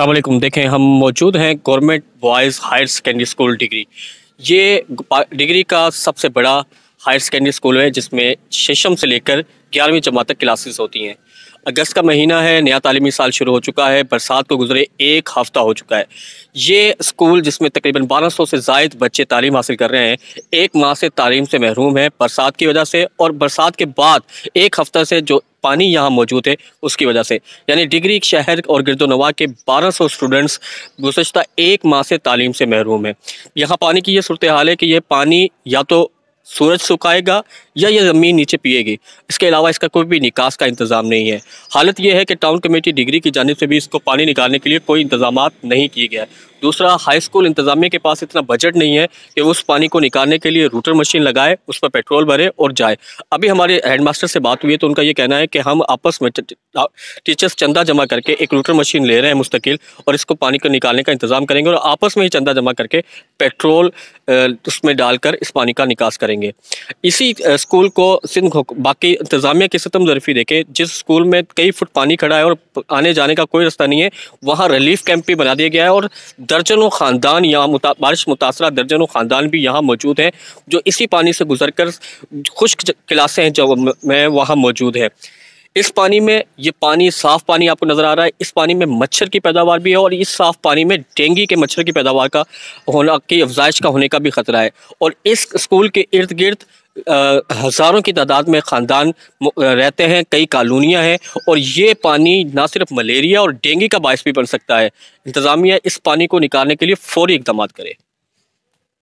असलम देखें हम मौजूद हैं government boys higher secondary school degree ये डिग्री का सबसे बड़ा हायर सेकेंडरी स्कूल है जिसमें शीशम से लेकर ग्यारहवीं जमा तक क्लासेस होती हैं अगस्त का महीना है नया तालीमी साल शुरू हो चुका है बरसात को गुजरे एक हफ्ता हो चुका है ये स्कूल जिसमें तकरीबन 1200 से जायद बच्चे तालीम हासिल कर रहे हैं एक माह से तालीम से महरूम है बरसात की वजह से और बरसात के बाद एक हफ्ता से जो पानी यहाँ मौजूद है उसकी वजह से यानी डिग्री शहर और गिरदोनवा के 1200 स्टूडेंट्स गुजशत एक माह से तालीम से महरूम है यहाँ पानी की यह सूरत हाल है कि यह पानी या तो सूरज सुखाएगा या यह ज़मीन नीचे पिएगी इसके अलावा इसका कोई भी निकास का इंतज़ाम नहीं है हालत यह है कि टाउन कमेटी डिग्री की जानब से भी इसको पानी निकालने के लिए कोई इंतजाम नहीं किए गए दूसरा हाई स्कूल इंतज़ामिया के पास इतना बजट नहीं है कि उस पानी को निकालने के लिए रूटर मशीन लगाए उस पर पेट्रोल भरे और जाए अभी हमारे हेडमास्टर से बात हुई है तो उनका ये कहना है कि हम आपस में टीचर्स चंदा जमा करके एक रूटर मशीन ले रहे हैं मुस्तकिल और इसको पानी को निकालने का इंतज़ाम करेंगे और आपस में ही चंदा जमा करके पेट्रोल उसमें डालकर इस पानी का निकास करेंगे इसी स्कूल को सिंध बाकी इंतज़ामिया की सतम जरफी देखें जिस स्कूल में कई फुट पानी खड़ा है और आने जाने का कोई रास्ता नहीं है वहाँ रिलीफ कैंप भी बना दिया गया है और दर्जनों ख़ानदान यहाँ मुता, बारिश मुतासर दर्जनों ख़ानदान भी यहाँ मौजूद हैं जो इसी पानी से गुजर कर खुश्क क्लासें हैं जो मैं वहाँ मौजूद है इस पानी में ये पानी साफ़ पानी आपको नज़र आ रहा है इस पानी में मच्छर की पैदावार भी है और इस साफ़ पानी में डेंगी के मच्छर की पैदावार का होना की अफजाइश का होने का भी ख़तरा है और इस स्कूल के इर्द गिर्द हज़ारों की तादाद में ख़ानदान रहते हैं कई कॉलोनियाँ हैं और ये पानी ना सिर्फ मलेरिया और डेंगू का बायस भी बन सकता है इंतज़ामिया इस पानी को निकालने के लिए फ़ौरी इकदाम करे